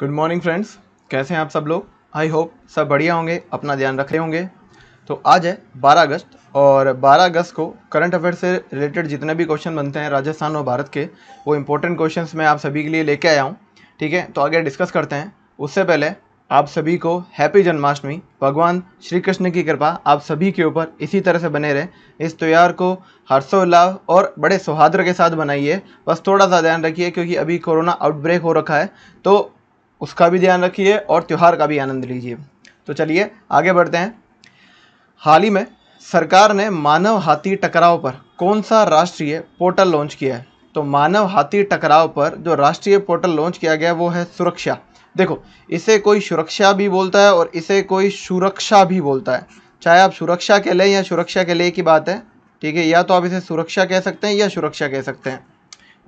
good morning friends कैसे हैं आप सब लोग आई होप सब बढ़िया होंगे अपना ध्यान रख रहे होंगे तो आज है 12 अगस्त और 12 अगस्त को करंट अफेयर से रिलेटेड जितने भी क्वेश्चन बनते हैं राजस्थान और भारत के वो इंपॉर्टेंट क्वेश्चन मैं आप सभी के लिए लेके आया हूँ ठीक है तो आगे डिस्कस करते हैं उससे पहले आप सभी को हैप्पी जन्माष्टमी भगवान श्री कृष्ण की कृपा आप सभी के ऊपर इसी तरह से बने रहे इस त्यौहार को हर्षोल्लास और बड़े सौहार्द के साथ बनाइए बस थोड़ा सा ध्यान रखिए क्योंकि अभी कोरोना आउटब्रेक हो रखा है तो उसका भी ध्यान रखिए और त्यौहार का भी आनंद लीजिए तो चलिए आगे बढ़ते हैं हाल ही में सरकार ने मानव हाथी टकराव पर कौन सा राष्ट्रीय पोर्टल लॉन्च किया है तो मानव हाथी टकराव पर जो राष्ट्रीय पोर्टल लॉन्च किया गया वो है सुरक्षा देखो इसे कोई सुरक्षा भी बोलता है और इसे कोई सुरक्षा भी बोलता है चाहे आप सुरक्षा के लिए या सुरक्षा के लिए की बात है ठीक है या तो आप इसे सुरक्षा कह सकते हैं या सुरक्षा कह सकते हैं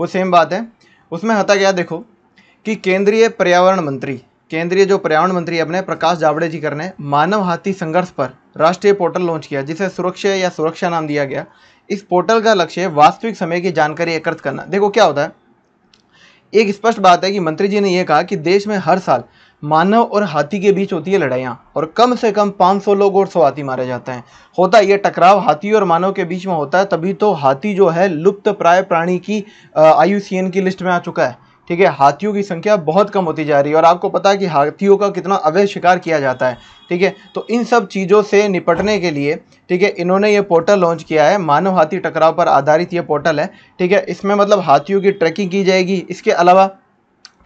वो सेम बात है उसमें हता गया देखो कि केंद्रीय पर्यावरण मंत्री केंद्रीय जो पर्यावरण मंत्री अपने प्रकाश जावड़ेकर ने मानव हाथी संघर्ष पर राष्ट्रीय पोर्टल लॉन्च किया जिसे सुरक्षा या सुरक्षा नाम दिया गया इस पोर्टल का लक्ष्य वास्तविक समय की जानकारी एकत्र करना देखो क्या होता है एक स्पष्ट बात है कि मंत्री जी ने यह कहा कि देश में हर साल मानव और हाथी के बीच होती है लड़ाइयाँ और कम से कम 500 लोग और सौ हाथी मारे जाते हैं होता है ये टकराव हाथी और मानव के बीच में होता है तभी तो हाथी जो है लुप्त प्राय प्राणी की आयुसीएन की लिस्ट में आ चुका है ठीक है हाथियों की संख्या बहुत कम होती जा रही है और आपको पता है कि हाथियों का कितना अवैध शिकार किया जाता है ठीक है तो इन सब चीज़ों से निपटने के लिए ठीक है इन्होंने ये पोर्टल लॉन्च किया है मानव हाथी टकराव पर आधारित ये पोर्टल है ठीक है इसमें मतलब हाथियों की ट्रैकिंग की जाएगी इसके अलावा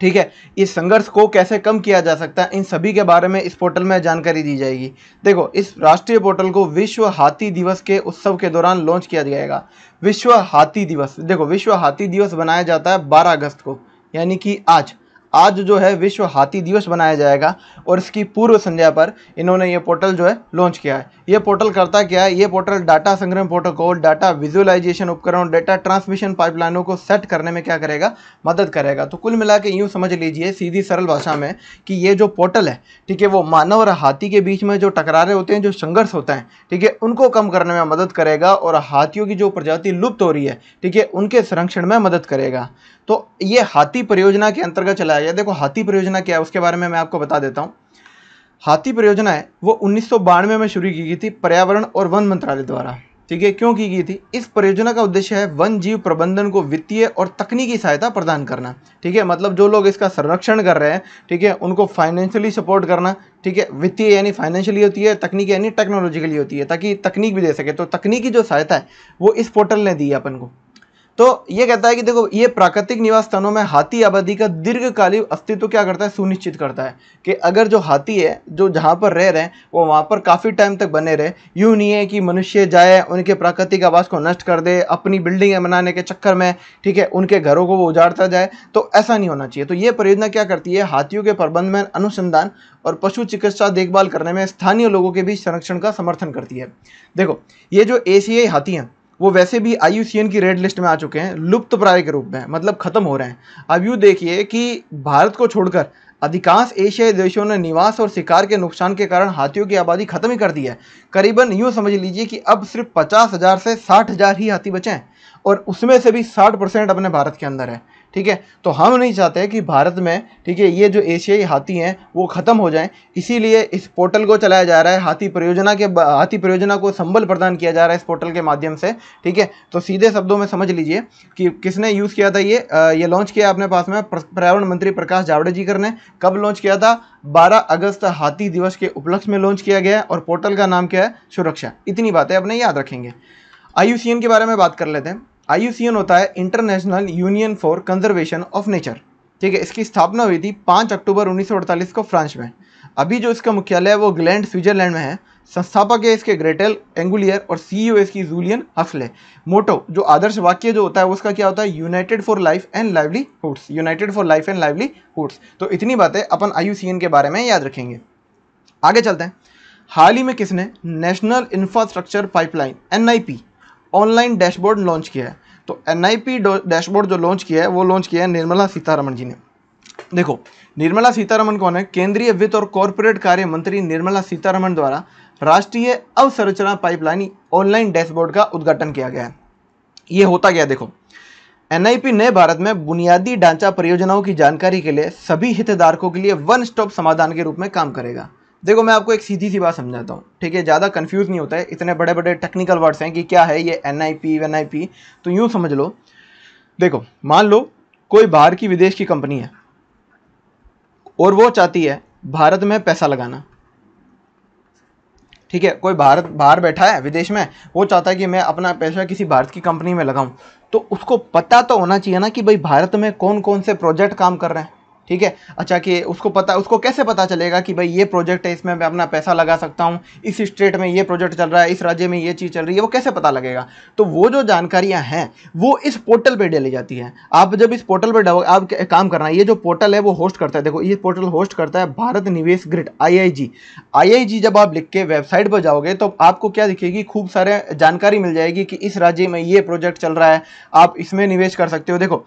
ठीक है इस संघर्ष को कैसे कम किया जा सकता है इन सभी के बारे में इस पोर्टल में जानकारी दी जाएगी देखो इस राष्ट्रीय पोर्टल को विश्व हाथी दिवस के उत्सव के दौरान लॉन्च किया जाएगा विश्व हाथी दिवस देखो विश्व हाथी दिवस बनाया जाता है 12 अगस्त को यानी कि आज आज जो है विश्व हाथी दिवस बनाया जाएगा और इसकी पूर्व संध्या पर इन्होंने ये पोर्टल जो है लॉन्च किया है ये पोर्टल करता क्या है ये पोर्टल डाटा संग्रह प्रोटोकॉल डाटा विजुअलाइजेशन उपकरण डाटा ट्रांसमिशन पाइपलाइनों को सेट करने में क्या करेगा मदद करेगा तो कुल मिला के यूँ समझ लीजिए सीधी सरल भाषा में कि ये जो पोर्टल है ठीक है वो मानव और हाथी के बीच में जो टकरारे होते हैं जो संघर्ष होते हैं ठीक है उनको कम करने में मदद करेगा और हाथियों की जो प्रजाति लुप्त हो रही है ठीक है उनके संरक्षण में मदद करेगा तो ये हाथी परियोजना के अंतर्गत चलाया गया देखो हाथी परियोजना क्या है उसके बारे में मैं आपको बता देता हूँ हाथी परियोजना है वो उन्नीस में शुरू की गई थी पर्यावरण और वन मंत्रालय द्वारा ठीक है क्यों की गई थी इस परियोजना का उद्देश्य है वन जीव प्रबंधन को वित्तीय और तकनीकी सहायता प्रदान करना ठीक है मतलब जो लोग इसका संरक्षण कर रहे हैं ठीक है उनको फाइनेंशियली सपोर्ट करना ठीक है वित्तीय यानी फाइनेंशियली होती है तकनीकी यानी टेक्नोलॉजिकली होती है ताकि तकनीक भी दे सके तो तकनीकी जो सहायता है वो इस पोर्टल ने दी है अपन को तो ये कहता है कि देखो ये प्राकृतिक निवास स्थानों में हाथी आबादी का दीर्घकालीन अस्तित्व क्या करता है सुनिश्चित करता है कि अगर जो हाथी है जो जहाँ पर रह रहे हैं वो वहाँ पर काफ़ी टाइम तक बने रहे यूँ नहीं है कि मनुष्य जाए उनके प्राकृतिक आवास को नष्ट कर दे अपनी बिल्डिंगें बनाने के चक्कर में ठीक है उनके घरों को वो उजाड़ता जाए तो ऐसा नहीं होना चाहिए तो ये परियोजना क्या करती है हाथियों के प्रबंध में अनुसंधान और पशु चिकित्सा देखभाल करने में स्थानीय लोगों के बीच संरक्षण का समर्थन करती है देखो ये जो एशियाई हाथी हैं वो वैसे भी आई की रेड लिस्ट में आ चुके हैं लुप्त प्राय के रूप में मतलब ख़त्म हो रहे हैं अब यूँ देखिए कि भारत को छोड़कर अधिकांश एशियाई देशों ने निवास और शिकार के नुकसान के कारण हाथियों की आबादी खत्म ही कर दी है करीबन यूँ समझ लीजिए कि अब सिर्फ पचास हज़ार से साठ हज़ार ही हाथी बचे हैं और उसमें से भी साठ परसेंट अपने भारत के अंदर है ठीक है तो हम नहीं चाहते कि भारत में ठीक है ये जो एशियाई हाथी हैं वो ख़त्म हो जाएं इसीलिए इस पोर्टल को चलाया जा रहा है हाथी परियोजना के हाथी परियोजना को संबल प्रदान किया जा रहा है इस पोर्टल के माध्यम से ठीक है तो सीधे शब्दों में समझ लीजिए कि किसने यूज़ किया था ये आ, ये लॉन्च किया अपने पास में पर्यावरण मंत्री प्रकाश जावड़े जी ने कब लॉन्च किया था बारह अगस्त हाथी दिवस के उपलक्ष्य में लॉन्च किया गया और पोर्टल का नाम क्या है सुरक्षा इतनी बातें अपने याद रखेंगे आई के बारे में बात कर लेते हैं आई होता है International Union for Conservation of Nature ठीक है इसकी स्थापना हुई थी पाँच अक्टूबर 1948 को फ्रांस में अभी जो इसका मुख्यालय है वो ग्लैंड स्विट्जरलैंड में है संस्थापक है इसके ग्रेटेल एंगुलियर और सी एस e इसकी जूलियन हफले मोटो जो आदर्श वाक्य जो होता है उसका क्या होता है united for life and livelihoods united for life and livelihoods तो इतनी बातें अपन आई के बारे में याद रखेंगे आगे चलते हैं हाल ही में किसने national infrastructure pipeline N online dashboard launch किया है तो एन डैशबोर्ड जो लॉन्च किया है वो लॉन्च किया है निर्मला सीतारमण जी ने देखो निर्मला सीतारमण कौन है केंद्रीय वित्त और कॉरपोरेट कार्य मंत्री निर्मला सीतारमण द्वारा राष्ट्रीय अवसंरचना पाइपलाइन ऑनलाइन डैशबोर्ड का उद्घाटन किया गया है ये होता गया देखो एन नए भारत में बुनियादी ढांचा परियोजनाओं की जानकारी के लिए सभी हितधारकों के लिए वन स्टॉप समाधान के रूप में काम करेगा देखो मैं आपको एक सीधी सी बात समझाता हूँ ठीक है ज़्यादा कन्फ्यूज़ नहीं होता है इतने बड़े बड़े टेक्निकल वर्ड्स हैं कि क्या है ये N I P N I P तो यूँ समझ लो देखो मान लो कोई बाहर की विदेश की कंपनी है और वो चाहती है भारत में पैसा लगाना ठीक है कोई भारत बाहर बैठा है विदेश में वो चाहता है कि मैं अपना पैसा किसी भारत की कंपनी में लगाऊं तो उसको पता तो होना चाहिए ना कि भाई भारत में कौन कौन से प्रोजेक्ट काम कर रहे हैं ठीक है अच्छा कि उसको पता उसको कैसे पता चलेगा कि भाई ये प्रोजेक्ट है इसमें मैं अपना पैसा लगा सकता हूँ इस स्टेट में ये प्रोजेक्ट चल रहा है इस राज्य में ये चीज़ चल रही है वो कैसे पता लगेगा तो वो जो जानकारियाँ हैं वो इस पोर्टल पर डाली जाती है आप जब इस पोर्टल पर आप काम करना ये जो पोर्टल है वो होस्ट करता है देखो ये पोर्टल होस्ट करता है भारत निवेश ग्रिड आई आई जब आप लिख के वेबसाइट पर जाओगे तो आपको क्या दिखेगी खूब सारे जानकारी मिल जाएगी कि इस राज्य में ये प्रोजेक्ट चल रहा है आप इसमें निवेश कर सकते हो देखो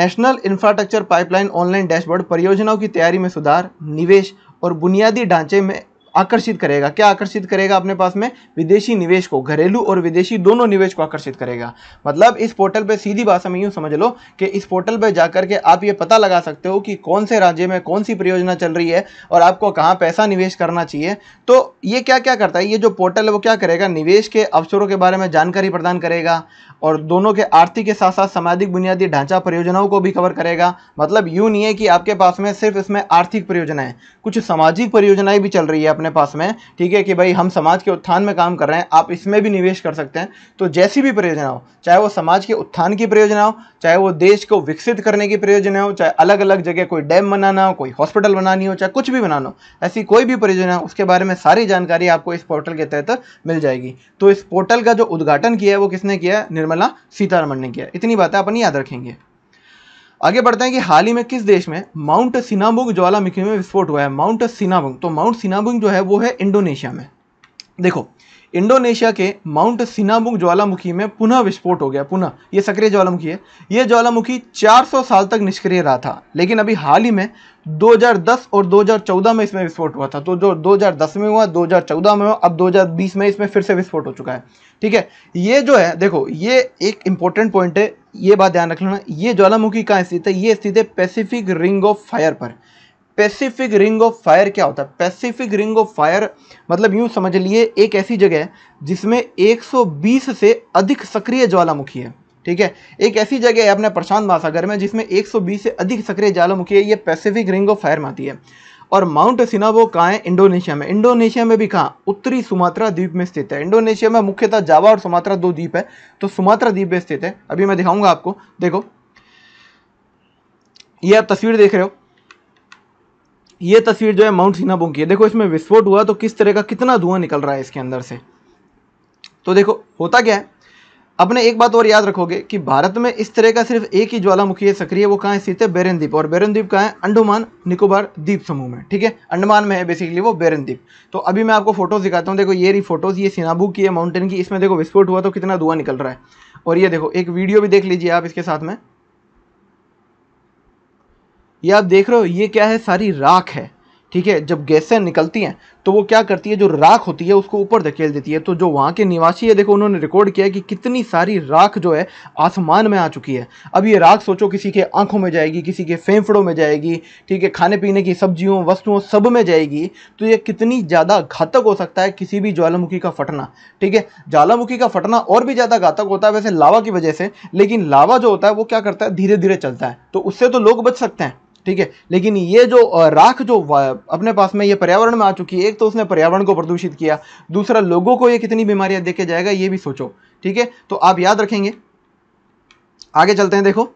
national infrastructure pipeline online dashboard परियोजनाओं की तैयारी में सुधार निवेश और बुनियादी ढांचे में आकर्षित करेगा क्या आकर्षित करेगा अपने पास में विदेशी निवेश को घरेलू और विदेशी दोनों निवेश को आकर्षित करेगा मतलब इस पोर्टल पे सीधी भाषा में यूँ समझ लो कि इस पोर्टल पे जाकर के आप ये पता लगा सकते हो कि कौन से राज्य में कौन सी परियोजना चल रही है और आपको कहाँ पैसा निवेश करना चाहिए तो ये क्या क्या करता है ये जो पोर्टल है वो क्या करेगा निवेश के अवसरों के बारे में जानकारी प्रदान करेगा और दोनों के आर्थिक के साथ साथ सामाजिक बुनियादी ढांचा परियोजनाओं को भी कवर करेगा मतलब यूँ नहीं है कि आपके पास में सिर्फ इसमें आर्थिक परियोजनाएँ कुछ सामाजिक परियोजनाएं भी चल रही है अपने पास में ठीक है कि भाई हम समाज के उत्थान में काम कर रहे हैं आप इसमें भी निवेश कर सकते हैं तो जैसी भी परियोजना हो चाहे वो समाज के उत्थान की परियोजना हो चाहे वो देश को विकसित करने की परियोजना हो चाहे अलग अलग जगह कोई डैम बनाना हो कोई हॉस्पिटल बनानी हो चाहे कुछ भी बनाना हो ऐसी कोई भी परियोजना हो उसके बारे में सारी जानकारी आपको इस पोर्टल के तहत मिल जाएगी तो इस पोर्टल का जो उद्घाटन किया है वो किसने किया है निर्मला सीतारमण ने किया इतनी बातें अपन याद रखेंगे आगे बढ़ते हैं कि हाल ही में किस देश में माउंट सिनाबुंग ज्वालामुखी में विस्फोट हुआ है माउंट सिनाबुंग तो माउंट सिनाबुंग जो है वो है इंडोनेशिया में देखो इंडोनेशिया के माउंट सिनाबुंग ज्वालामुखी में पुनः विस्फोट हो गया पुनः ये सक्रिय ज्वालामुखी है ये ज्वालामुखी 400 साल तक निष्क्रिय रहा था लेकिन अभी हाल ही में 2010 और 2014 में इसमें विस्फोट हुआ था तो जो 2010 में हुआ 2014 में हुआ अब 2020 में इसमें फिर से विस्फोट हो चुका है ठीक है ये जो है देखो ये एक इंपॉर्टेंट पॉइंट है ये बात ध्यान रख लेना ये ज्वालामुखी कहाँ स्थित है ये स्थित है पैसिफिक रिंग ऑफ फायर पर पैसिफिक रिंग ऑफ फायर क्या होता है पैसिफिक रिंग ऑफ फायर मतलब यूं समझ लिए एक ऐसी जगह है जिसमें 120 से अधिक सक्रिय ज्वालामुखी है ठीक है एक ऐसी जगह है अपने प्रशांत महासागर में जिसमें 120 से अधिक सक्रिय ज्वालामुखी है ये पैसिफिक रिंग ऑफ फायर में आती है और माउंट वो कहाँ है इंडोनेशिया में इंडोनेशिया में भी कहाँ उत्तरी सुमात्रा द्वीप में स्थित है इंडोनेशिया में मुख्यतः जावा और सुमात्रा दो द्वीप है तो सुमात्रा द्वीप में स्थित है अभी मैं दिखाऊंगा आपको देखो ये आप तस्वीर देख रहे हो ये तस्वीर जो है माउंट सीनाबों की है देखो इसमें विस्फोट हुआ तो किस तरह का कितना धुआं निकल रहा है इसके अंदर से तो देखो होता क्या है अपने एक बात और याद रखोगे कि भारत में इस तरह का सिर्फ एक ही ज्वालामुखी है सक्रिय वो कहाँ स्थित है बेरन द्वीप और बेरन द्वीप कहाँ है अंडमान निकोबार द्वीप समूह में ठीक है अंडमान में है बेसिकली वो बेरन द्वीप तो अभी मैं आपको फोटोज दिखाता हूँ देखो ये रही फोटोज ये सिनाबू की है माउंटेन की इसमें देखो विस्फोट हुआ तो कितना धुआं निकल रहा है और ये देखो एक वीडियो भी देख लीजिए आप इसके साथ में ये आप देख रहे हो ये क्या है सारी राख है ठीक है जब गैसें निकलती हैं तो वो क्या करती है जो राख होती है उसको ऊपर धकेल देती है तो जो वहाँ के निवासी है देखो उन्होंने रिकॉर्ड किया है कि कितनी सारी राख जो है आसमान में आ चुकी है अब ये राख सोचो किसी के आंखों में जाएगी किसी के फेफड़ों में जाएगी ठीक है खाने पीने की सब्जियों वस्तुओं सब में जाएगी तो ये कितनी ज़्यादा घातक हो सकता है किसी भी ज्वालामुखी का फटना ठीक है ज्वालामुखी का फटना और भी ज़्यादा घातक होता है वैसे लावा की वजह से लेकिन लावा जो होता है वो क्या करता है धीरे धीरे चलता है तो उससे तो लोग बच सकते हैं ठीक है लेकिन ये जो राख जो अपने पास में ये पर्यावरण में आ चुकी है एक तो उसने पर्यावरण को प्रदूषित किया दूसरा लोगों को ये कितनी बीमारियां देके जाएगा ये भी सोचो ठीक है तो आप याद रखेंगे आगे चलते हैं देखो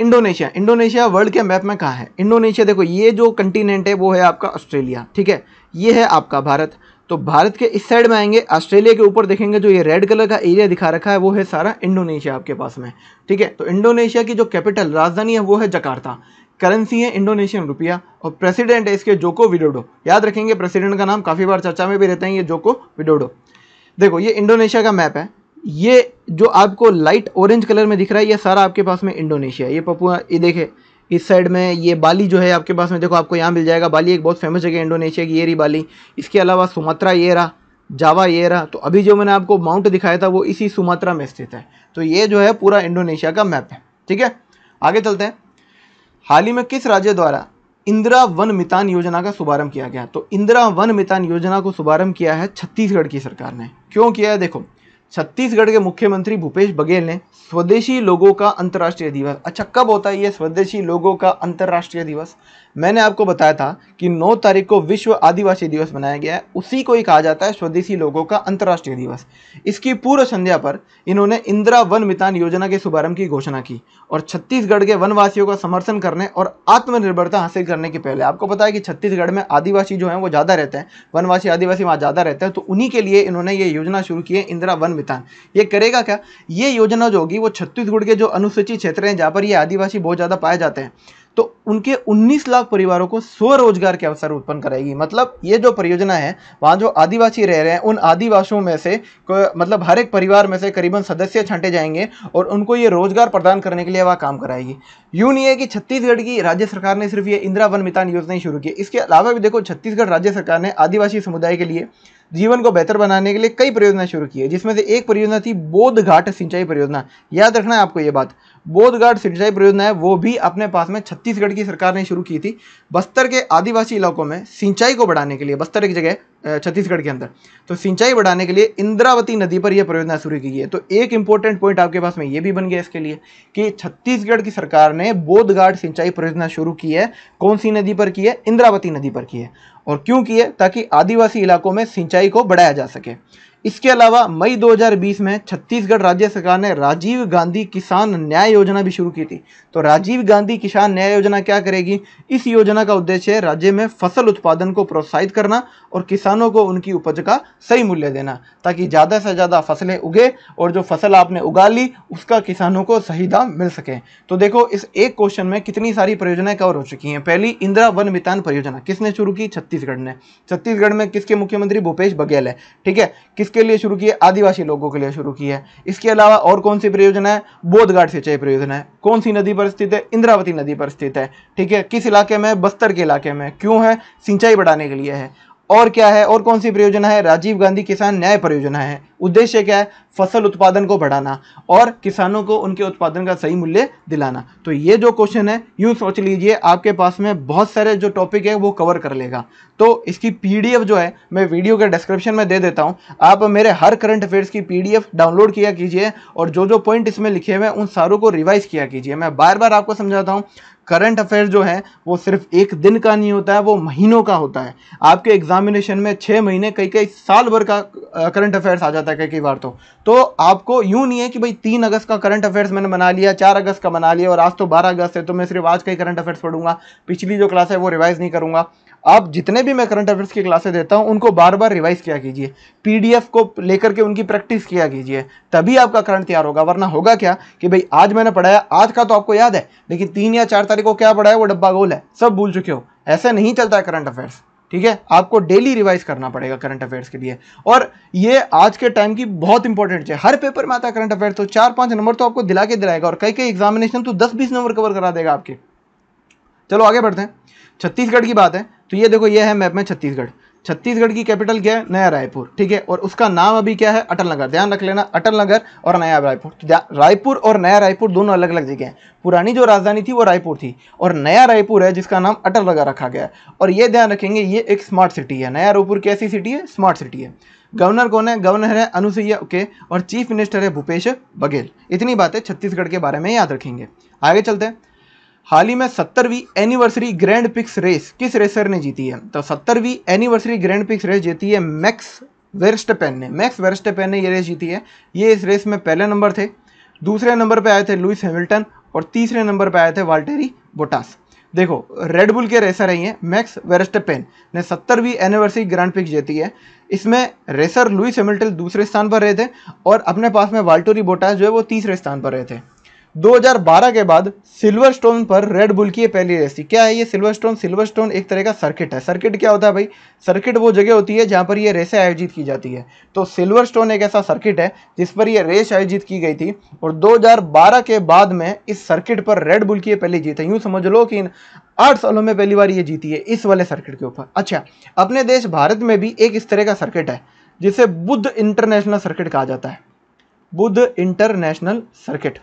इंडोनेशिया इंडोनेशिया वर्ल्ड के मैप में कहाँ है इंडोनेशिया देखो ये जो कंटिनेंट है वो है आपका ऑस्ट्रेलिया ठीक है ये है आपका भारत तो भारत के इस साइड में आएंगे ऑस्ट्रेलिया के ऊपर देखेंगे जो ये रेड कलर का एरिया दिखा रखा है वो है सारा इंडोनेशिया आपके पास में ठीक है तो इंडोनेशिया की जो कैपिटल राजधानी है वो है जकार्ता करेंसी है इंडोनेशियन रुपया और प्रेसिडेंट है इसके जोको विडोडो याद रखेंगे प्रेसिडेंट का नाम काफ़ी बार चर्चा में भी रहते हैं ये जोको विडोडो देखो ये इंडोनेशिया का मैप है ये जो आपको लाइट ऑरेंज कलर में दिख रहा है ये सारा आपके पास में इंडोनेशिया ये पपुआ ये देखे इस साइड में ये बाली जो है आपके पास में देखो आपको यहाँ मिल जाएगा बाली एक बहुत फेमस जगह इंडोनेशिया की ये रही बाली इसके अलावा सुमात्रा ये रहा जावा ये रहा तो अभी जो मैंने आपको माउंट दिखाया था वो इसी सुमात्रा में स्थित है तो ये जो है पूरा इंडोनेशिया का मैप है ठीक है आगे चलते हैं हाल ही में किस राज्य द्वारा इंदिरा वन मितान योजना का शुभारंभ किया गया तो इंदिरा वन मितान योजना को शुभारंभ किया है छत्तीसगढ़ की सरकार ने क्यों किया है देखो छत्तीसगढ़ के मुख्यमंत्री भूपेश बघेल ने स्वदेशी लोगों का अंतर्राष्ट्रीय दिवस अच्छा कब होता है ये स्वदेशी लोगों का अंतर्राष्ट्रीय दिवस मैंने आपको बताया था कि 9 तारीख को विश्व आदिवासी दिवस मनाया गया है उसी को ही कहा जाता है स्वदेशी लोगों का अंतर्राष्ट्रीय दिवस इसकी पूर्व संध्या पर इन्होंने इंदिरा वन मितान योजना के शुभारंभ की घोषणा की और छत्तीसगढ़ के वनवासियों का समर्थन करने और आत्मनिर्भरता हासिल करने के पहले आपको पता है कि छत्तीसगढ़ में आदिवासी जो है वो ज़्यादा रहते हैं वनवासी आदिवासी वहाँ ज़्यादा रहते हैं तो उन्हीं के लिए इन्होंने ये योजना शुरू की है इंदिरा वन वितान ये करेगा क्या ये योजना जो होगी वो छत्तीसगढ़ के जो अनुसूचित क्षेत्र हैं जहाँ पर ये आदिवासी बहुत ज़्यादा पाए जाते हैं तो उनके 19 लाख परिवारों को स्वरोजगार के अवसर उत्पन्न कराएगी मतलब ये जो परियोजना है वहाँ जो आदिवासी रह रहे हैं उन आदिवासियों में से मतलब हर एक परिवार में से करीबन सदस्य छंटे जाएंगे और उनको ये रोजगार प्रदान करने के लिए वह काम कराएगी यूँ नहीं है कि छत्तीसगढ़ की राज्य सरकार ने सिर्फ ये इंदिरा वन मितान योजना ही शुरू की इसके अलावा भी देखो छत्तीसगढ़ राज्य सरकार ने आदिवासी समुदाय के लिए जीवन को बेहतर बनाने के लिए कई परियोजना शुरू की है जिसमें से एक परियोजना थी बोध घाट सिंचाई परियोजना याद रखना है आपको ये बात बोध घाट सिंचाई परियोजना है वो भी अपने पास में छत्तीसगढ़ की सरकार ने शुरू की थी बस्तर के आदिवासी इलाकों में सिंचाई को बढ़ाने के लिए बस्तर एक जगह छत्तीसगढ़ के अंदर तो सिंचाई बढ़ाने के लिए इंद्रावती नदी पर यह परियोजना शुरू की गई है तो एक इंपॉर्टेंट पॉइंट आपके पास में ये भी बन गया इसके लिए कि छत्तीसगढ़ की सरकार ने बोध घाट सिंचाई परियोजना शुरू की है कौन सी नदी पर की है इंद्रावती नदी पर की है और क्यों किए ताकि आदिवासी इलाकों में सिंचाई को बढ़ाया जा सके इसके अलावा मई 2020 में छत्तीसगढ़ राज्य सरकार ने राजीव गांधी किसान न्याय योजना भी शुरू की थी तो राजीव गांधी किसान न्याय योजना क्या करेगी इस योजना का उद्देश्य है राज्य में फसल उत्पादन को प्रोत्साहित करना और किसानों को उनकी उपज का सही मूल्य देना ताकि ज़्यादा से ज़्यादा फसलें उगे और जो फसल आपने उगा ली उसका किसानों को सही दाम मिल सके तो देखो इस एक क्वेश्चन में कितनी सारी परियोजनाएं कवर हो चुकी हैं पहली इंदिरा वन मितान परियोजना किसने शुरू की छत्तीसगढ़ ने छत्तीसगढ़ में किसके मुख्यमंत्री भूपेश बघेल है ठीक है किस किसके लिए शुरू की है आदिवासी लोगों के लिए शुरू की है इसके अलावा और कौन सी परियोजना है बोधघाट सिंचाई परियोजना है कौन सी नदी पर स्थित है इंद्रावती नदी पर स्थित है ठीक है किस इलाके में बस्तर के इलाके में क्यों है सिंचाई बढ़ाने के लिए है और क्या है और कौन सी परियोजना है राजीव गांधी किसान न्याय परियोजना है उद्देश्य क्या है फसल उत्पादन को बढ़ाना और किसानों को उनके उत्पादन का सही मूल्य दिलाना तो ये जो क्वेश्चन है यूँ सोच लीजिए आपके पास में बहुत सारे जो टॉपिक है वो कवर कर लेगा तो इसकी पीडीएफ जो है मैं वीडियो के डिस्क्रिप्शन में दे देता हूँ आप मेरे हर करंट अफेयर्स की पी डाउनलोड किया कीजिए और जो जो पॉइंट इसमें लिखे हुए हैं उन सारों को रिवाइज किया कीजिए मैं बार बार आपको समझाता हूँ करंट अफेयर जो है वो सिर्फ एक दिन का नहीं होता है वो महीनों का होता है आपके एग्जामिनेशन में छः महीने कई कई साल भर का करंट अफेयर्स आ जाता है कई कई बार तो तो आपको यूँ नहीं है कि भाई तीन अगस्त का करंट अफेयर्स मैंने बना लिया चार अगस्त का बना लिया और आज तो बारह अगस्त है तो मैं सिर्फ आज का ही करंट अफेयर्स पढ़ूंगा पिछली जो क्लास है वो रिवाइज़ नहीं करूँगा आप जितने भी मैं करंट अफेयर्स की क्लासेस देता हूं उनको बार बार रिवाइज किया कीजिए पीडीएफ को लेकर के उनकी प्रैक्टिस किया कीजिए तभी आपका करंट तैयार होगा वरना होगा क्या कि भाई आज मैंने पढ़ाया आज का तो आपको याद है लेकिन तीन या चार तारीख को क्या पढ़ाया वो डब्बा गोल है सब भूल चुके हो ऐसे नहीं चलता है करंट अफेयर्स ठीक है आपको डेली रिवाइज करना पड़ेगा करंट अफेयर्स के लिए और ये आज के टाइम की बहुत इंपॉर्टेंट चीज हर पेपर में आता है करंट अफेयर तो चार पांच नंबर तो आपको दिला के दिलाएगा और कई कई एग्जामिनेशन तो दस बीस नंबर कवर करा देगा आपके चलो आगे बढ़ते हैं छत्तीसगढ़ की बात है तो ये देखो ये है मैप में छत्तीसगढ़ छत्तीसगढ़ की कैपिटल क्या है नया रायपुर ठीक है और उसका नाम अभी क्या है अटल नगर ध्यान रख लेना अटल नगर और नया रायपुर तो रायपुर और नया रायपुर दोनों अलग अलग जगह हैं पुरानी जो राजधानी थी वो रायपुर थी और नया रायपुर है जिसका नाम अटल नगर रखा गया है और ये ध्यान रखेंगे ये एक स्मार्ट सिटी है नया रायपुर कैसी सिटी है स्मार्ट सिटी है गवर्नर कौन है गवर्नर है अनुसुईया ओके और चीफ मिनिस्टर है भूपेश बघेल इतनी बातें छत्तीसगढ़ के बारे में याद रखेंगे आगे चलते हैं हाल ही में सत्तरवीं एनिवर्सरी ग्रैंड पिक्स रेस किस रेसर ने जीती है तो सत्तरवीं एनिवर्सरी ग्रैंड पिक्स रेस जीती है मैक्स वेरस्टपेन ने मैक्स वेरस्टपेन ने ये रेस जीती है ये इस रेस में पहले नंबर थे दूसरे नंबर पर आए थे लुइस हेमिल्टन और तीसरे नंबर पर आए थे वाल्टेरी बोटास देखो रेडबुल के रेसर आई हैं मैक्स वेरस्टपेन ने सत्तरवीं एनिवर्सरी ग्रैंड पिक्स जीती है इसमें रेसर लुइस हेमिल्टन दूसरे स्थान पर रहे थे और अपने पास में वाल्टोरी बोटास जो है वो तीसरे स्थान पर रहे थे 2012 के बाद सिल्वर स्टोन पर रेड बुल की पहली रेस थी क्या है ये सिल्वर स्टोन सिल्वर स्टोन एक तरह का सर्किट है सर्किट क्या होता है भाई सर्किट वो जगह होती है जहाँ पर ये रेसें आयोजित की जाती है तो सिल्वर स्टोन एक ऐसा सर्किट है जिस पर यह रेस आयोजित की गई थी और 2012 के बाद में इस सर्किट पर रेड बुल की पहली जीत है यूँ समझ लो कि आठ सालों में पहली बार ये जीती है इस वाले सर्किट के ऊपर अच्छा अपने देश भारत में भी एक इस तरह का सर्किट है जिसे बुद्ध इंटरनेशनल सर्किट कहा जाता है बुद्ध इंटरनेशनल सर्किट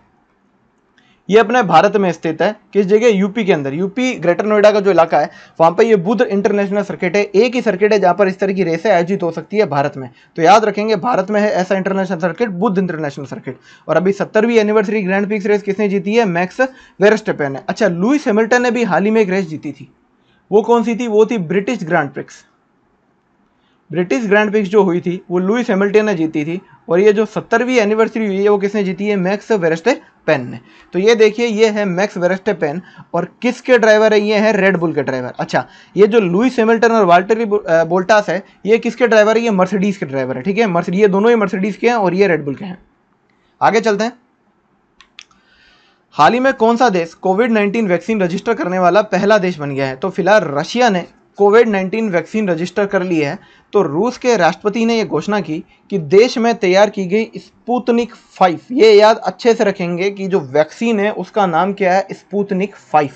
ये अपने भारत में स्थित है किस जगह यूपी के अंदर यूपी ग्रेटर नोएडा का जो इलाका है वहाँ पर ये बुद्ध इंटरनेशनल सर्किट है एक ही सर्किट है जहाँ पर इस तरह की रेसें आयोजित हो सकती है भारत में तो याद रखेंगे भारत में है ऐसा international circuit Buddh international circuit और अभी सत्तरवीं एनिवर्सरी ग्रैंड पिक्स रेस किसने जीती है मैक्स वेरस्टेपेन ने अच्छा लुइस हेमिल्टन ने भी हाल ही में एक रेस जीती थी वो कौन सी थी वो थी British grand prix British grand prix जो हुई थी वो लुइस हेमिल्टन ने जीती थी और ये जो सत्तरवीं एनिवर्सरी हुई है वो किसने जीती है मैक्स वेरस्टे पेन ने तो ये देखिए ये है मैक्स वेरेस्टेपेन और किसके ड्राइवर है ये है रेड बुल के ड्राइवर अच्छा ये जो लुइस हेमिल्टन और वाल्टरी बोल्टास है ये किसके ड्राइवर है ये मर्सिडीज़ के ड्राइवर है ठीक है मर्सिडी ये दोनों ही मर्सिडीज़ के हैं और ये रेडबुल के हैं आगे चलते हैं हाल ही में कौन सा देश कोविड 19 वैक्सीन रजिस्टर करने वाला पहला देश बन गया है तो फिलहाल रशिया ने कोविड 19 वैक्सीन रजिस्टर कर ली है तो रूस के राष्ट्रपति ने यह घोषणा की कि देश में तैयार की गई स्पूतनिक फाइव ये याद अच्छे से रखेंगे कि जो वैक्सीन है उसका नाम क्या है स्पूतनिक फाइव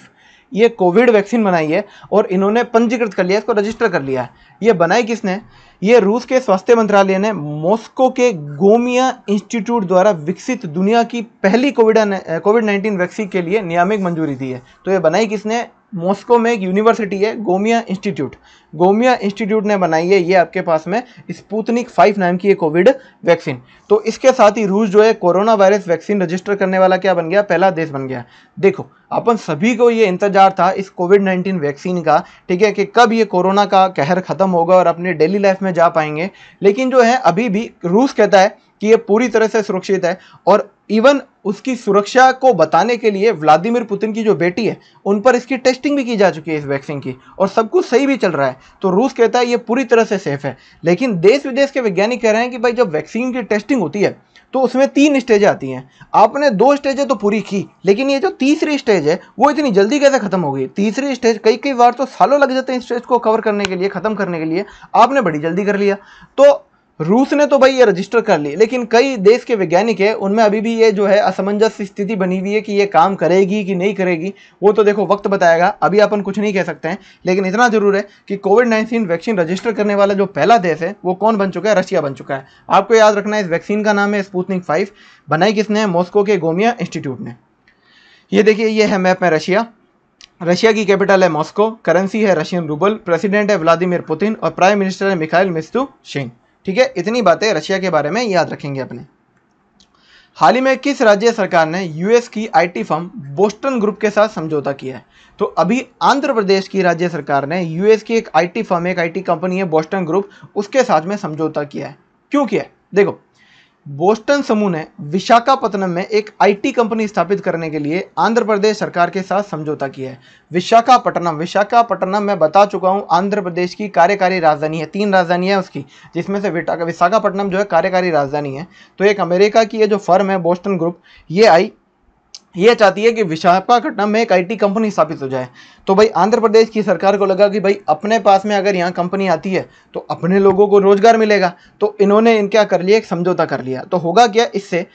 ये कोविड वैक्सीन बनाई है और इन्होंने पंजीकृत कर लिया इसको रजिस्टर कर लिया है ये बनाई किसने ये रूस के स्वास्थ्य मंत्रालय ने मॉस्को के गोमिया इंस्टीट्यूट द्वारा विकसित दुनिया की पहली कोविड कोविड नाइन्टीन वैक्सीन के लिए नियामिक मंजूरी दी है तो ये बनाई किसने मॉस्को में एक यूनिवर्सिटी है गोमिया इंस्टीट्यूट गोमिया इंस्टीट्यूट ने बनाई है ये आपके पास में स्पूतनिक फाइव नाम की कोविड वैक्सीन तो इसके साथ ही रूस जो है कोरोना वायरस वैक्सीन रजिस्टर करने वाला क्या बन गया पहला देश बन गया देखो अपन सभी को ये इंतजार था इस कोविड नाइन्टीन वैक्सीन का ठीक है कि कब ये कोरोना का कहर ख़त्म होगा और अपने डेली लाइफ में जा पाएंगे लेकिन जो है अभी भी रूस कहता है कि ये पूरी तरह से सुरक्षित है और इवन उसकी सुरक्षा को बताने के लिए व्लादिमीर पुतिन की जो बेटी है उन पर इसकी टेस्टिंग भी की जा चुकी है इस वैक्सीन की और सब कुछ सही भी चल रहा है तो रूस कहता है ये पूरी तरह से सेफ है लेकिन देश विदेश के वैज्ञानिक कह रहे हैं कि भाई जब वैक्सीन की टेस्टिंग होती है तो उसमें तीन स्टेज आती हैं आपने दो स्टेजें तो पूरी की लेकिन ये जो तीसरी स्टेज है वो इतनी जल्दी कैसे खत्म हो गई तीसरी स्टेज कई कई बार तो सालों लग जाते हैं स्टेज को कवर करने के लिए ख़त्म करने के लिए आपने बड़ी जल्दी कर लिया तो रूस ने तो भाई ये रजिस्टर कर ली लेकिन कई देश के वैज्ञानिक है उनमें अभी भी ये जो है असमंजस स्थिति बनी हुई है कि ये काम करेगी कि नहीं करेगी वो तो देखो वक्त बताएगा अभी अपन कुछ नहीं कह सकते हैं लेकिन इतना जरूर है कि कोविड नाइन्टीन वैक्सीन रजिस्टर करने वाला जो पहला देश है वो कौन बन चुका है रशिया बन चुका है आपको याद रखना है इस वैक्सीन का नाम है स्पूतनिक फाइव बनाई किसने मॉस्को के गोमिया इंस्टीट्यूट ने ये देखिए ये है मैप में रशिया रशिया की कैपिटल है मॉस्को करेंसी है रशियन रूबल प्रेसिडेंट है व्लादिमिर पुतिन और प्राइम मिनिस्टर है मिखाइल मिस्तू शिंग ठीक है इतनी बातें रशिया के बारे में याद रखेंगे अपने हाल ही में किस राज्य सरकार ने यूएस की आईटी फर्म बोस्टन ग्रुप के साथ समझौता किया है तो अभी आंध्र प्रदेश की राज्य सरकार ने यूएस की एक आईटी फर्म एक आईटी कंपनी है बोस्टन ग्रुप उसके साथ में समझौता किया है क्यों किया है देखो बोस्टन समूह ने विशाखापत्तनम में एक आईटी कंपनी स्थापित करने के लिए आंध्र प्रदेश सरकार के साथ समझौता किया है विशाखापट्टनम विशाखापट्टनम मैं बता चुका हूँ आंध्र प्रदेश की कार्यकारी राजधानी है तीन राजधानियाँ उसकी जिसमें से विशाखापट्टनम जो है कार्यकारी राजधानी है तो एक अमेरिका की ये जो फर्म है बोस्टन ग्रुप ये आई ये चाहती है कि विशाखापट्टनम में एक आईटी कंपनी स्थापित हो जाए तो भाई आंध्र प्रदेश की सरकार को लगा कि भाई अपने पास में अगर यहाँ कंपनी आती है तो अपने लोगों को रोजगार मिलेगा तो इन्होंने इन क्या कर लिया एक समझौता कर लिया तो होगा क्या इससे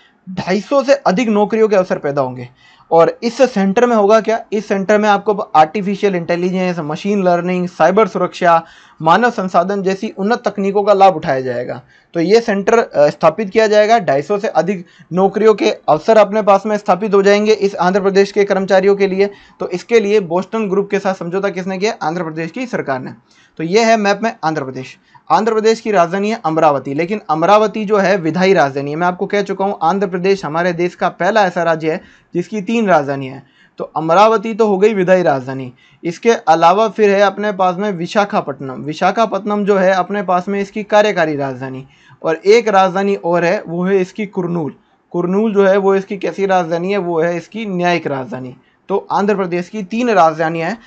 सौ से अधिक नौकरियों के अवसर पैदा होंगे और इस सेंटर में होगा क्या इस सेंटर में आपको artificial intelligence machine learning cyber सुरक्षा मानव संसाधन जैसी उन्नत तकनीकों का लाभ उठाया जाएगा तो ये सेंटर स्थापित किया जाएगा ढाई से अधिक नौकरियों के अवसर अपने पास में स्थापित हो जाएंगे इस आंध्र प्रदेश के कर्मचारियों के लिए तो इसके लिए बोस्टन ग्रुप के साथ समझौता किसने किया आंध्र प्रदेश की सरकार ने तो ये है मैप में आंध्र प्रदेश आंध्र प्रदेश की राजधानी है अमरावती लेकिन अमरावती जो है विधायी राजधानी है मैं आपको कह चुका हूँ आंध्र प्रदेश हमारे देश का पहला ऐसा राज्य है जिसकी तीन राजधानी है तो अमरावती तो हो गई विधाई राजधानी इसके अलावा फिर है अपने पास में विशाखापट्टनम विशाखापट्टनम जो है अपने पास में इसकी कार्यकारी राजधानी और एक राजधानी और है वो है इसकी कुरनूल कुरनूल जो है वो इसकी कैसी राजधानी है वो है इसकी न्यायिक राजधानी तो आंध्र प्रदेश की तीन राजधानियाँ हैं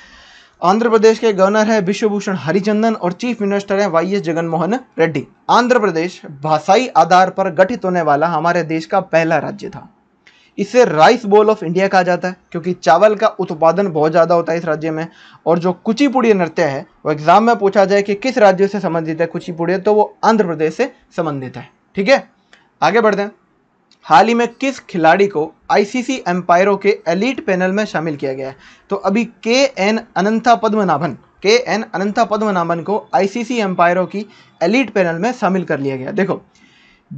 आंध्र प्रदेश के गवर्नर है विश्वभूषण हरिचंदन और चीफ मिनिस्टर है वाई एस जगनमोहन रेड्डी आंध्र प्रदेश भाषाई आधार पर गठित होने वाला हमारे देश का पहला राज्य था इसे राइस बोल ऑफ इंडिया कहा जाता है क्योंकि चावल का उत्पादन बहुत ज़्यादा होता है इस राज्य में और जो कुचिपुड़ी नृत्य है वो एग्जाम में पूछा जाए कि किस राज्य से संबंधित है कुचिपुड़ी तो वो आंध्र प्रदेश से संबंधित है ठीक है आगे बढ़ते हैं हाल ही में किस खिलाड़ी को आईसीसी एम्पायरों के एलीट पैनल में शामिल किया गया है तो अभी के एन अनंता पद्मनाभन के एन अनंता पद्मनाभन को आईसीसी एम्पायरों की एलीट पैनल में शामिल कर लिया गया देखो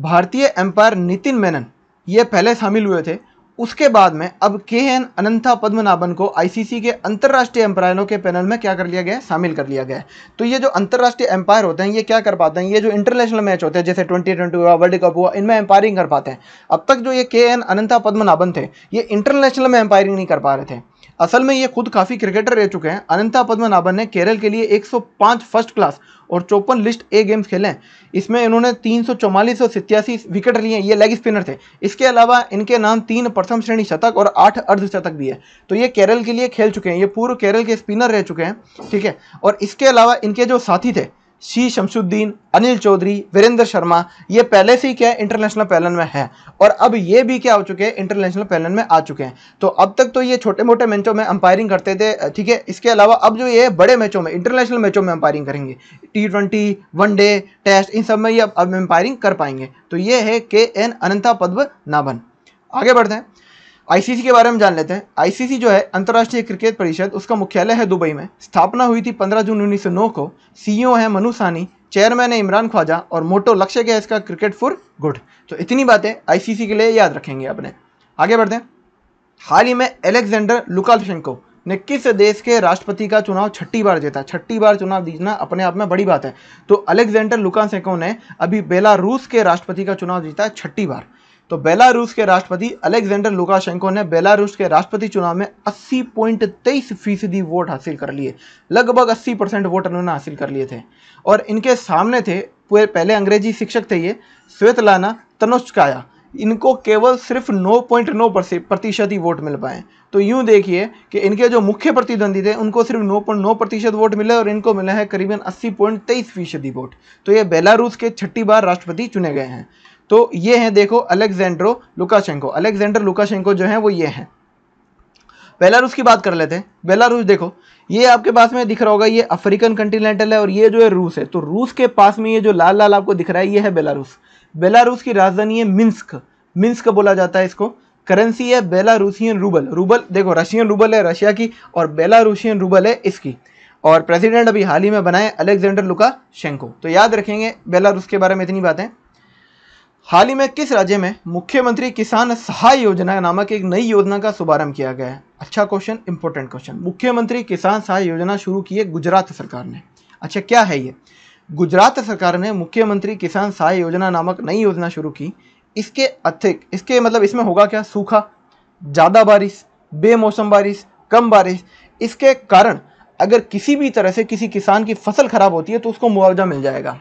भारतीय एम्पायर नितिन मेनन ये पहले शामिल हुए थे उसके बाद में अब के एन अनंता पद्मनाभन को आईसीसी के अंतर्राष्ट्रीय एम्पायरों के पैनल में क्या कर लिया गया शामिल कर लिया गया है तो ये जो अंतर्राष्ट्रीय एम्पायर होते हैं ये क्या कर पाते हैं ये जो इंटरनेशनल मैच होते हैं जैसे ट्वेंटी ट्वेंटी हुआ वर्ल्ड कप हुआ इनमें एम्पायरिंग कर पाते हैं अब तक जो ये के एन अनंथा पद्मनाभन थे ये इंटरनेशनल में एम्पायरिंग नहीं कर पा रहे थे असल में ये खुद काफ़ी क्रिकेटर रह चुके हैं अनंता पद्मनाभन ने केरल के लिए 105 फर्स्ट क्लास और चौपन लिस्ट ए गेम्स खेले हैं इसमें इन्होंने तीन सौ चौवालीस और सितयासी विकेट लिए हैं ये लेग स्पिनर थे इसके अलावा इनके नाम तीन प्रथम श्रेणी शतक और आठ अर्धशतक भी है तो ये केरल के लिए खेल चुके हैं ये पूर्व केरल के स्पिनर रह चुके हैं ठीक है और इसके अलावा इनके जो साथी थे शी शमशुद्दीन अनिल चौधरी वीरेंद्र शर्मा ये पहले से ही क्या है इंटरनेशनल पैनल में है और अब ये भी क्या हो चुके हैं इंटरनेशनल पैनल में आ चुके हैं तो अब तक तो ये छोटे मोटे मैचों में अंपायरिंग करते थे ठीक है इसके अलावा अब जो ये बड़े मैचों में इंटरनेशनल मैचों में अंपायरिंग करेंगे टी ट्वेंटी वनडे टेस्ट इन सब में ये अब अंपायरिंग कर पाएंगे तो ये है के एन अनंता पद्म नाभन आगे बढ़ते हैं आईसीसी के बारे में जान लेते हैं आईसीसी जो है अंतर्राष्ट्रीय क्रिकेट परिषद उसका मुख्यालय है दुबई में स्थापना हुई थी 15 जून उन्नीस को सीईओ e है मनु सानी चेयरमैन है इमरान ख्वाजा और मोटो लक्ष्य क्या है इसका क्रिकेट फॉर गुड तो इतनी बातें आईसीसी के लिए याद रखेंगे अपने आगे बढ़ते हैं हाल ही में एलेक्जेंडर लुकाशेंको ने किस देश के राष्ट्रपति का चुनाव छठी बार जीता छठी बार चुनाव जीतना अपने आप में बड़ी बात है तो अलेक्जेंडर लुकाशेंको ने अभी बेलारूस के राष्ट्रपति का चुनाव जीता छठी बार तो बेलारूस के राष्ट्रपति अलेक्जेंडर लुकाशेंको ने बेलारूस के राष्ट्रपति चुनाव में अस्सी पॉइंट तेईस फीसदी वोट हासिल कर लिए लगभग अस्सी परसेंट वोट उन्होंने हासिल कर लिए थे और इनके सामने थे पहले अंग्रेजी शिक्षक थे ये श्वेतलाना तनुष्काया इनको केवल सिर्फ 9.9 प्रतिशत ही वोट मिल पाए तो यूं देखिए कि इनके जो मुख्य प्रतिद्वंदी थे उनको सिर्फ 9.9 प्रतिशत वोट मिले और इनको मिला है करीबन तेईस फीसदी वोट तो ये बेलारूस के छठी बार राष्ट्रपति चुने गए हैं तो ये हैं देखो अलेक्जेंड्रो लुकाशेंको अलेक्जेंडर लुकाशेंको जो है वो ये हैं बेलारूस की बात कर लेते हैं बेलारूस देखो ये आपके पास में दिख रहा होगा ये अफ्रीकन कंटिनेंटल है और ये जो है रूस है तो रूस के पास में ये जो लाल लाल आपको दिख रहा है ये है बेलारूस बेलारूस की राजधानी है मिन्स्क मिन्स्क बोला जाता है इसको करेंसी है बेलारूसियन रूबल रूबल देखो रशियन रूबल है रशिया की और बेलारूसियन रूबल है इसकी और प्रेसिडेंट अभी हाल ही में बनाए अलेक्जेंडर लुका शेंको तो याद रखेंगे बेलारूस के बारे में इतनी बातें हाल ही में किस राज्य में मुख्यमंत्री किसान सहाय योजना नामक एक नई योजना का शुभारंभ किया गया है अच्छा क्वेश्चन इंपॉर्टेंट क्वेश्चन मुख्यमंत्री किसान सहाय योजना शुरू की है गुजरात सरकार ने अच्छा क्या है ये गुजरात सरकार ने मुख्यमंत्री किसान सहाय योजना नामक नई योजना शुरू की इसके अतिरिक्त इसके मतलब इसमें होगा क्या सूखा ज़्यादा बारिश बेमौसम बारिश कम बारिश इसके कारण अगर किसी भी तरह से किसी किसान की फसल खराब होती है तो उसको मुआवजा मिल जाएगा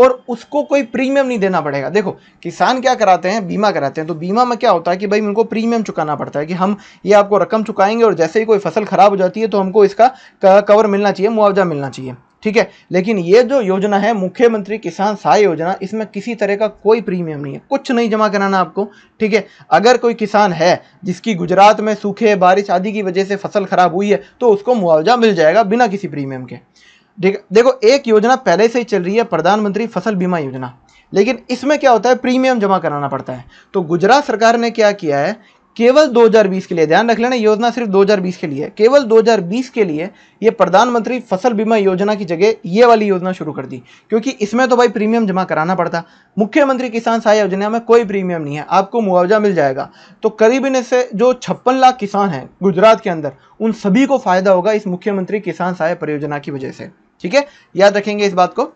और उसको कोई प्रीमियम नहीं देना पड़ेगा देखो किसान क्या कराते हैं बीमा कराते हैं तो बीमा में क्या होता है कि भाई उनको प्रीमियम चुकाना पड़ता है कि हम ये आपको रकम चुकाएंगे और जैसे ही कोई फसल ख़राब हो जाती है तो हमको इसका कवर मिलना चाहिए मुआवजा मिलना चाहिए ठीक है लेकिन ये जो योजना है मुख्यमंत्री किसान सहाय योजना इसमें किसी तरह का कोई प्रीमियम नहीं है कुछ नहीं जमा कराना आपको ठीक है अगर कोई किसान है जिसकी गुजरात में सूखे बारिश आदि की वजह से फसल खराब हुई है तो उसको मुआवजा मिल जाएगा बिना किसी प्रीमियम के देखो एक योजना पहले से ही चल रही है प्रधानमंत्री फसल बीमा योजना लेकिन इसमें क्या होता है प्रीमियम जमा कराना पड़ता है तो गुजरात सरकार ने क्या किया है केवल 2020 के लिए ध्यान रख लेना योजना सिर्फ 2020 के लिए केवल 2020 के लिए ये प्रधानमंत्री फसल बीमा योजना की जगह ये वाली योजना शुरू कर दी क्योंकि इसमें तो भाई प्रीमियम जमा कराना पड़ता मुख्यमंत्री किसान सहाय योजना में कोई प्रीमियम नहीं है आपको मुआवजा मिल जाएगा तो इन से जो छप्पन लाख किसान हैं गुजरात के अंदर उन सभी को फायदा होगा इस मुख्यमंत्री किसान सहाय परियोजना की वजह से ठीक है याद रखेंगे इस बात को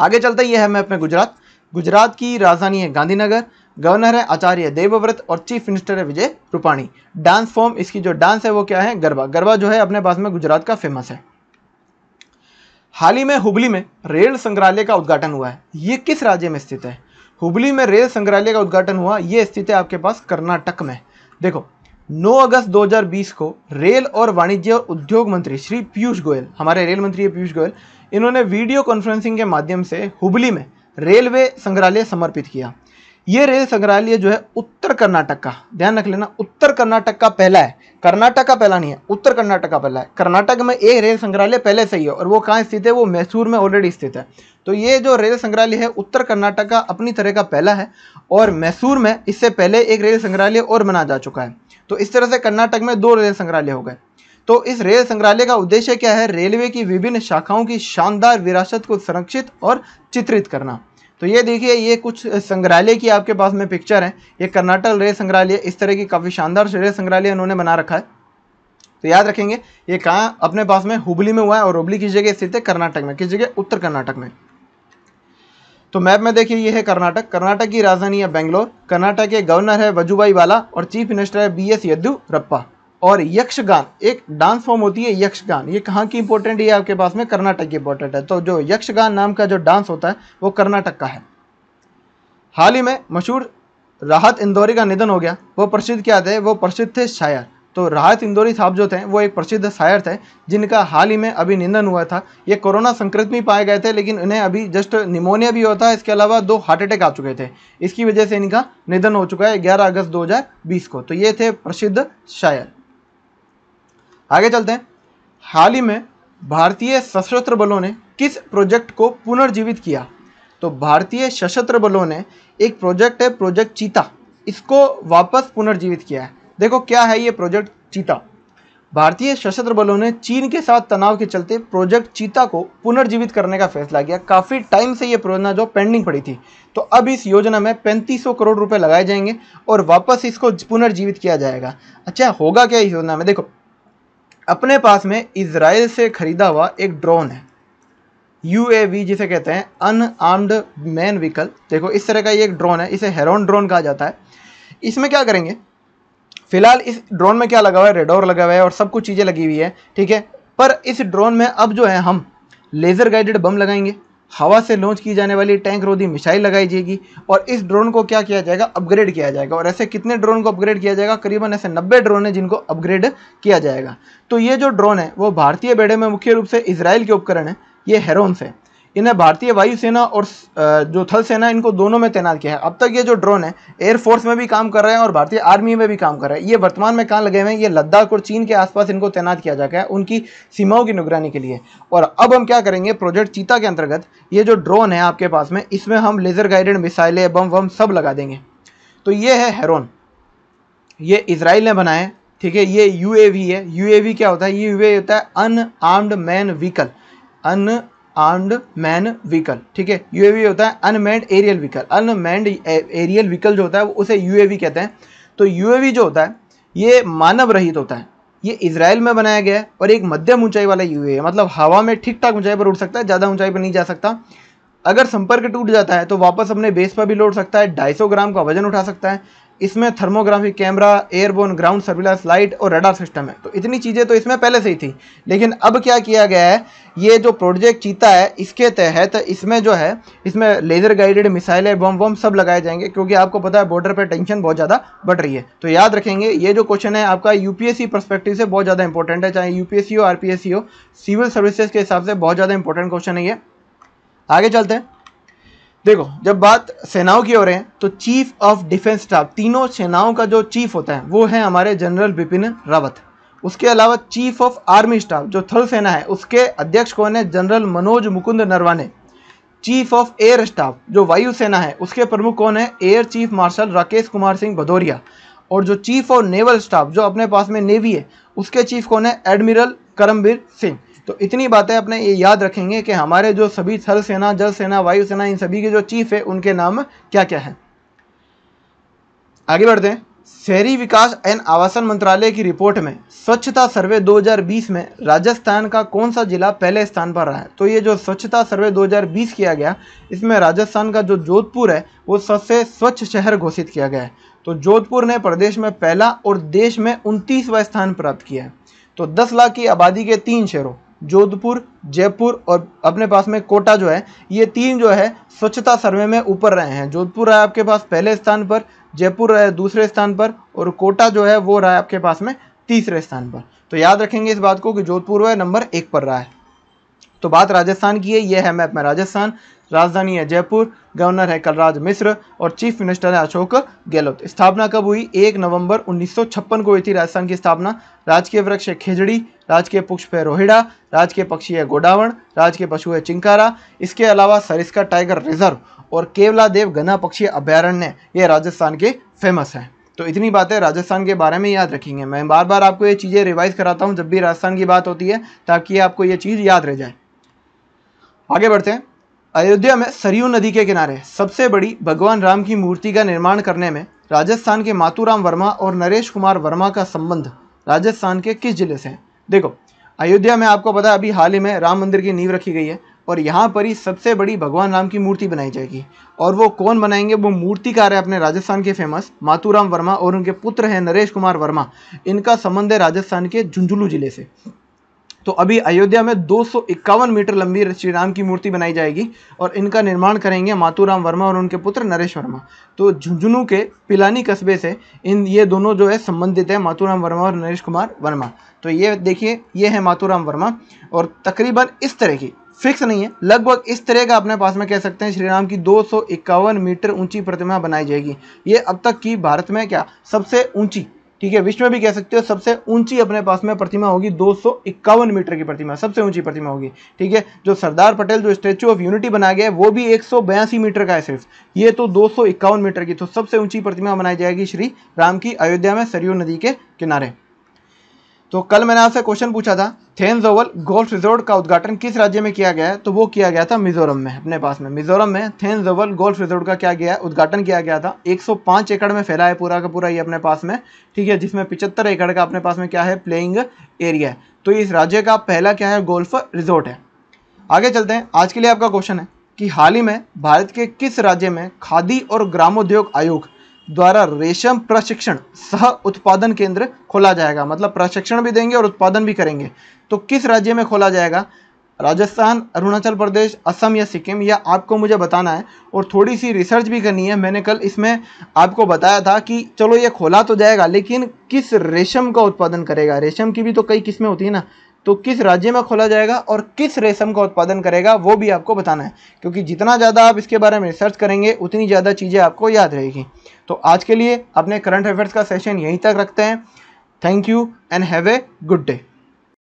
आगे चलते ये है मैप अपने गुजरात गुजरात की राजधानी है गांधीनगर गवर्नर है आचार्य देवव्रत और चीफ मिनिस्टर है विजय रूपाणी डांस फॉर्म इसकी जो डांस है वो क्या है गरबा गरबा जो है अपने पास में गुजरात का फेमस है हाल ही में हुबली में रेल संग्रहालय का उद्घाटन हुआ है ये किस राज्य में स्थित है हुबली में रेल संग्रहालय का उद्घाटन हुआ ये स्थित है आपके पास कर्नाटक में देखो 9 अगस्त 2020 को रेल और वाणिज्य और उद्योग मंत्री श्री पीयूष गोयल हमारे रेल मंत्री है पीयूष गोयल इन्होंने वीडियो कॉन्फ्रेंसिंग के माध्यम से हुबली में रेलवे संग्रहालय समर्पित किया ये रेल संग्रहालय जो है उत्तर कर्नाटक का ध्यान रख लेना उत्तर कर्नाटक का पहला है कर्नाटक का पहला नहीं है उत्तर कर्नाटक का पहला है कर्नाटक में एक रेल संग्रहालय पहले से ही है और वो कहाँ स्थित है वो मैसूर में ऑलरेडी स्थित है तो ये जो रेल संग्रहालय है उत्तर कर्नाटक का अपनी तरह का पहला है और मैसूर में इससे पहले एक रेल संग्रहालय और बना जा चुका है तो इस तरह से कर्नाटक में दो रेल संग्रहालय हो गए तो इस रेल संग्रहालय का उद्देश्य क्या है रेलवे की विभिन्न शाखाओं की शानदार विरासत को संरक्षित और चित्रित करना तो ये देखिए ये कुछ संग्रहालय की आपके पास में पिक्चर है ये कर्नाटक रेल संग्रहालय इस तरह की काफ़ी शानदार रेल संग्रहालय इन्होंने बना रखा है तो याद रखेंगे ये कहाँ अपने पास में हुबली में हुआ है और हुबली किस जगह स्थित है कर्नाटक में किस जगह उत्तर कर्नाटक में तो मैप में देखिए ये है कर्नाटक कर्नाटक की राजधानी है बेंगलोर कर्नाटक के गवर्नर है वजूभाई वाला और चीफ मिनिस्टर है बी एस येद्यूरप्पा और यक्षगान एक डांस फॉर्म होती है यक्षगान ये कहाँ की इंपॉर्टेंट है आपके पास में कर्नाटक की इंपॉर्टेंट है तो जो यक्षगान नाम का जो डांस होता है वो कर्नाटक का है हाल ही में मशहूर राहत इंदौरी का निधन हो गया वो प्रसिद्ध क्या थे वो प्रसिद्ध थे शायर तो राहत इंदौरी साहब जो थे वो एक प्रसिद्ध शायर थे जिनका हाल ही में अभी निधन हुआ था ये कोरोना संक्रमित भी पाए गए थे लेकिन उन्हें अभी जस्ट निमोनिया भी होता है इसके अलावा दो हार्ट अटैक आ चुके थे इसकी वजह से इनका निधन हो चुका है ग्यारह अगस्त दो को तो ये थे प्रसिद्ध शायर आगे चलते हैं हाल ही में भारतीय सशस्त्र बलों ने किस प्रोजेक्ट को पुनर्जीवित किया तो भारतीय सशस्त्र बलों ने एक प्रोजेक्ट है प्रोजेक्ट चीता इसको वापस पुनर्जीवित किया है देखो क्या है ये प्रोजेक्ट चीता भारतीय सशस्त्र बलों ने चीन के साथ तनाव के चलते प्रोजेक्ट चीता को पुनर्जीवित करने का फैसला किया काफ़ी टाइम से ये योजना जो पेंडिंग पड़ी थी तो अब इस योजना में पैंतीस करोड़ रुपए लगाए जाएंगे और वापस इसको पुनर्जीवित किया जाएगा अच्छा होगा क्या इस योजना में देखो अपने पास में इसराइल से खरीदा हुआ एक ड्रोन है यू जिसे कहते हैं अनआर्म्ड मैन व्हीकल देखो इस तरह का ये एक ड्रोन है इसे हेरोन ड्रोन कहा जाता है इसमें क्या करेंगे फिलहाल इस ड्रोन में क्या लगा हुआ है रेडोर लगा हुआ है और सब कुछ चीज़ें लगी हुई है ठीक है पर इस ड्रोन में अब जो है हम लेज़र गाइडेड बम लगाएंगे हवा से लॉन्च की जाने वाली टैंक रोधी मिसाइल लगाई जाएगी और इस ड्रोन को क्या किया जाएगा अपग्रेड किया जाएगा और ऐसे कितने ड्रोन को अपग्रेड किया जाएगा करीबन ऐसे 90 ड्रोन है जिनको अपग्रेड किया जाएगा तो ये जो ड्रोन है वो भारतीय बेड़े में मुख्य रूप से इसराइल के उपकरण है ये हेरोन्स है इन्हें भारतीय वायुसेना और जो थल सेना इनको दोनों में तैनात किया है अब तक ये जो ड्रोन है एयरफोर्स में भी काम कर रहे हैं और भारतीय आर्मी में भी काम कर रहे हैं ये वर्तमान में कहाँ लगे हुए हैं ये लद्दाख और चीन के आसपास इनको तैनात किया जा है उनकी सीमाओं की निगरानी के लिए और अब हम क्या करेंगे प्रोजेक्ट चीता के अंतर्गत ये जो ड्रोन है आपके पास में इसमें हम लेज़र गाइडेड मिसाइलें बम वम सब लगा देंगे तो ये है हेरोन ये इसराइल ने बनाए ठीक है ये यू है यू क्या होता है ये यू होता है armed man vehicle unarmed man vehicle ठीक है यूएवी होता है unmanned aerial vehicle unmanned aerial vehicle जो होता है उसे यूएवी कहते हैं तो यूएवी जो होता है ये मानव रहित होता है ये इसराइल में बनाया गया है और एक मध्यम ऊंचाई वाला यूएवी है मतलब हवा में ठीक ठाक ऊंचाई पर उड़ सकता है ज़्यादा ऊंचाई पर नहीं जा सकता अगर संपर्क टूट जाता है तो वापस अपने बेस पर भी लौट सकता है 250 ग्राम का वजन उठा सकता है इसमें thermography camera airborne ground surveillance light और रडार सिस्टम है तो इतनी चीज़ें तो इसमें पहले से ही थी लेकिन अब क्या किया गया है ये जो प्रोजेक्ट चीता है इसके तहत इसमें जो है इसमें लेज़र गाइडेड मिसाइलें बम बम सब लगाए जाएंगे क्योंकि आपको पता है बॉर्डर पर टेंशन बहुत ज़्यादा बढ़ रही है तो याद रखेंगे ये जो क्वेश्चन है आपका यूपीएससी परस्पेक्टिव से बहुत ज़्यादा इंपॉर्टेंट है चाहे यू हो आर हो सिविल सर्विसेज के हिसाब से बहुत ज़्यादा इंपॉर्टेंट क्वेश्चन है ये आगे चलते हैं देखो जब बात सेनाओं की हो रहे हैं तो चीफ ऑफ डिफेंस स्टाफ तीनों सेनाओं का जो चीफ होता है वो है हमारे जनरल बिपिन रावत उसके अलावा चीफ ऑफ आर्मी स्टाफ जो थल सेना है उसके अध्यक्ष कौन है general Manoj Mukund Naravane chief of air staff जो वायुसेना है उसके प्रमुख कौन है air chief marshal Rakesh Kumar Singh Bhadauria और जो चीफ ऑफ नेवल स्टाफ जो अपने पास में नेवी है उसके चीफ कौन है एडमिरल करमवीर सिंह तो इतनी बातें अपने ये याद रखेंगे कि हमारे जो सभी थल सेना जल सेना वायुसेना इन सभी के जो चीफ है उनके नाम क्या क्या हैं आगे बढ़ते हैं शहरी विकास एंड आवासन मंत्रालय की रिपोर्ट में स्वच्छता सर्वे 2020 में राजस्थान का कौन सा जिला पहले स्थान पर रहा है तो ये जो स्वच्छता सर्वे 2020 किया गया इसमें राजस्थान का जो जोधपुर है वो सबसे स्वच्छ शहर घोषित किया गया है तो जोधपुर ने प्रदेश में पहला और देश में उनतीसवा स्थान प्राप्त किया है तो दस लाख की आबादी के तीन शहरों जोधपुर जयपुर और अपने पास में कोटा जो है ये तीन जो है स्वच्छता सर्वे में ऊपर रहे हैं जोधपुर रहा है आपके पास पहले स्थान पर जयपुर रहा है दूसरे स्थान पर और कोटा जो है वो रहा है आपके पास में तीसरे स्थान पर तो याद रखेंगे इस बात को कि जोधपुर वह नंबर एक पर रहा है तो बात राजस्थान की है यह है मैप में राजस्थान राजधानी है जयपुर गवर्नर है कलराज मिश्र और चीफ मिनिस्टर है अशोक गहलोत स्थापना कब हुई एक नवंबर 1956 को हुई थी राजस्थान की स्थापना राजकीय वृक्ष है खेजड़ी राजकीय पुष्प है रोहिड़ा राजकीय पक्षी है गोडावण राजकीय पशु है चिंकारा इसके अलावा सरिस्का टाइगर रिजर्व और केवला देव गना पक्षी अभ्यारण्य ये राजस्थान के फेमस हैं तो इतनी बातें राजस्थान के बारे में याद रखेंगे मैं बार बार आपको ये चीज़ें रिवाइज कराता हूँ जब भी राजस्थान की बात होती है ताकि आपको ये चीज़ याद रह जाए आगे बढ़ते हैं अयोध्या में सरयू नदी के किनारे सबसे बड़ी भगवान राम की मूर्ति का निर्माण करने में राजस्थान के मातूराम वर्मा और नरेश कुमार वर्मा का संबंध राजस्थान के किस जिले से है देखो अयोध्या में आपको पता है अभी हाल ही में राम मंदिर की नींव रखी गई है और यहाँ पर ही सबसे बड़ी भगवान राम की मूर्ति बनाई जाएगी और वो कौन बनाएंगे वो मूर्तिकार है अपने राजस्थान के फेमस मातूराम वर्मा और उनके पुत्र हैं नरेश कुमार वर्मा इनका संबंध है राजस्थान के झुंझुनू जिले से तो अभी अयोध्या में दो मीटर लंबी श्री राम की मूर्ति बनाई जाएगी और इनका निर्माण करेंगे मातूराम वर्मा और उनके पुत्र नरेश वर्मा तो झुंझुनू के पिलानी कस्बे से इन ये दोनों जो है संबंधित है मातूराम वर्मा और नरेश कुमार वर्मा तो ये देखिए ये है मातूराम वर्मा और तकरीबन इस तरह की फिक्स नहीं है लगभग इस तरह का अपने पास में कह सकते हैं श्री राम की दो मीटर ऊंची प्रतिमा बनाई जाएगी ये अब तक की भारत में क्या सबसे ऊंची ठीक है विश्व में भी कह सकते हो सबसे ऊंची अपने पास में प्रतिमा होगी दो मीटर की प्रतिमा सबसे ऊंची प्रतिमा होगी ठीक है जो सरदार पटेल जो स्टेचू ऑफ यूनिटी बनाया गया है वो भी एक मीटर का है सिर्फ ये तो दो मीटर की तो सबसे ऊंची प्रतिमा बनाई जाएगी श्री राम की अयोध्या में सरयू नदी के किनारे तो कल मैंने आपसे क्वेश्चन पूछा था ओवल गोल्फ रिजोर्ट का उद्घाटन किस राज्य में किया गया है तो वो किया गया था मिजोरम में अपने पास में मिजोरम में ओवल गोल्फ रिजोर्ट का क्या गया उद्घाटन किया गया था 105 एकड़ में फैला है पूरा का पूरा ये अपने पास में ठीक है जिसमें पिछहत्तर एकड़ का अपने पास में क्या है प्लेइंग एरिया है तो इस राज्य का पहला क्या है गोल्फ रिजोर्ट है आगे चलते हैं आज के लिए आपका क्वेश्चन है कि हाल ही में भारत के किस राज्य में खादी और ग्रामोद्योग आयोग द्वारा रेशम प्रशिक्षण सह उत्पादन केंद्र खोला जाएगा मतलब प्रशिक्षण भी देंगे और उत्पादन भी करेंगे तो किस राज्य में खोला जाएगा राजस्थान अरुणाचल प्रदेश असम या सिक्किम या आपको मुझे बताना है और थोड़ी सी रिसर्च भी करनी है मैंने कल इसमें आपको बताया था कि चलो ये खोला तो जाएगा लेकिन किस रेशम का उत्पादन करेगा रेशम की भी तो कई किस्में होती हैं ना तो किस राज्य में खोला जाएगा और किस रेशम का उत्पादन करेगा वो भी आपको बताना है क्योंकि जितना ज़्यादा आप इसके बारे में रिसर्च करेंगे उतनी ज़्यादा चीज़ें आपको याद रहेगी तो आज के लिए अपने करंट अफेयर्स का सेशन यहीं तक रखते हैं thank you and have a good day